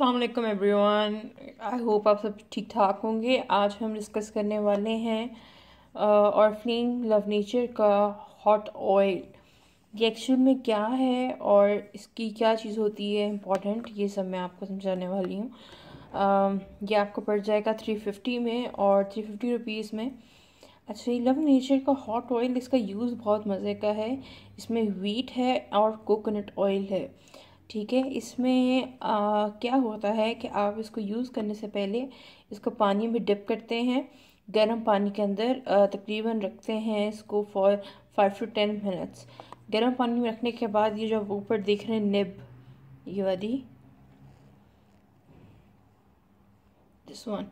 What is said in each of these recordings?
अल्लाम everyone I hope आप सब ठीक ठाक होंगे आज हम डिस्कस करने वाले हैं ऑर्फनिंग लव नेचर का हॉट ऑयल ये एक्चुअल में क्या है और इसकी क्या चीज़ होती है इम्पॉर्टेंट ये सब मैं आपको समझाने वाली हूँ ये आपको पड़ जाएगा थ्री फिफ्टी में और थ्री फिफ्टी रुपीज़ में अच्छा ये लव नेचर का हॉट ऑयल इसका यूज़ बहुत मज़े का है इसमें वीट है और कोकोनट ऑयल है ठीक है इसमें आ, क्या होता है कि आप इसको यूज़ करने से पहले इसको पानी में डिप करते हैं गर्म पानी के अंदर तकरीबन रखते हैं इसको four five to ten minutes गर्म पानी में रखने के बाद ये जो आप ऊपर देख रहे हैं निब ये वाली दिस वन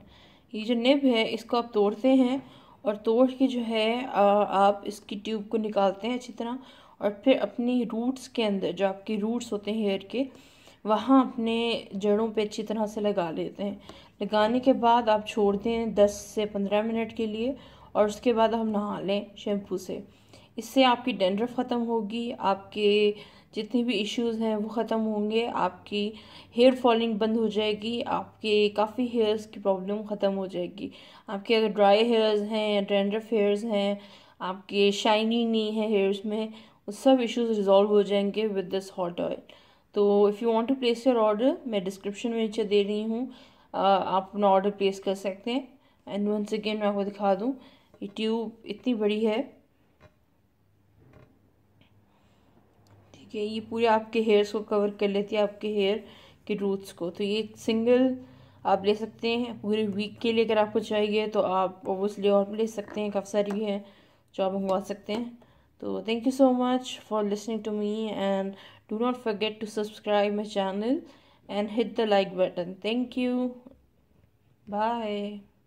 ये जो निब है इसको आप तोड़ते हैं और तोड़ के जो है आप इसकी ट्यूब को निकालते हैं अच्छी तरह और फिर अपनी रूट्स के अंदर जो आपके रूट्स होते हैं हेयर के वहाँ अपने जड़ों पे अच्छी तरह से लगा लेते हैं लगाने के बाद आप छोड़ दें दस से पंद्रह मिनट के लिए और उसके बाद हम नहा लें शैम्पू से इससे आपकी डेंड्रफ ख़त्म होगी आपके जितने भी इश्यूज हैं वो ख़त्म होंगे आपकी हेयर फॉलिंग बंद हो जाएगी आपके काफ़ी हेयर्स की प्रॉब्लम ख़त्म हो जाएगी आपके अगर ड्राई हेयर्स हैं ड्रेंड्रफ हेयर्स हैं आपके शाइनी नहीं है हेयर्स में वो सब इश्यूज रिजॉल्व हो जाएंगे विद दिस हॉट ऑयल तो if you want to place your order मैं डिस्क्रिप्शन में नीचे दे रही हूँ आप अपना ऑर्डर प्लेस कर सकते हैं एंड वंस अगेन मैं आपको दिखा दूँ ये ट्यूब इतनी बड़ी है ठीक है ये पूरे आपके हेयर्स को कवर कर लेती है आपके हेयर के रूट्स को तो ये सिंगल आप ले सकते हैं पूरे वीक के लिए अगर आपको चाहिए तो आप ओबियसली और भी ले सकते हैं काफ़ी सारी है जो आप मंगवा सकते हैं तो thank you so much for listening to me and do not forget to subscribe my channel and hit the like button thank you bye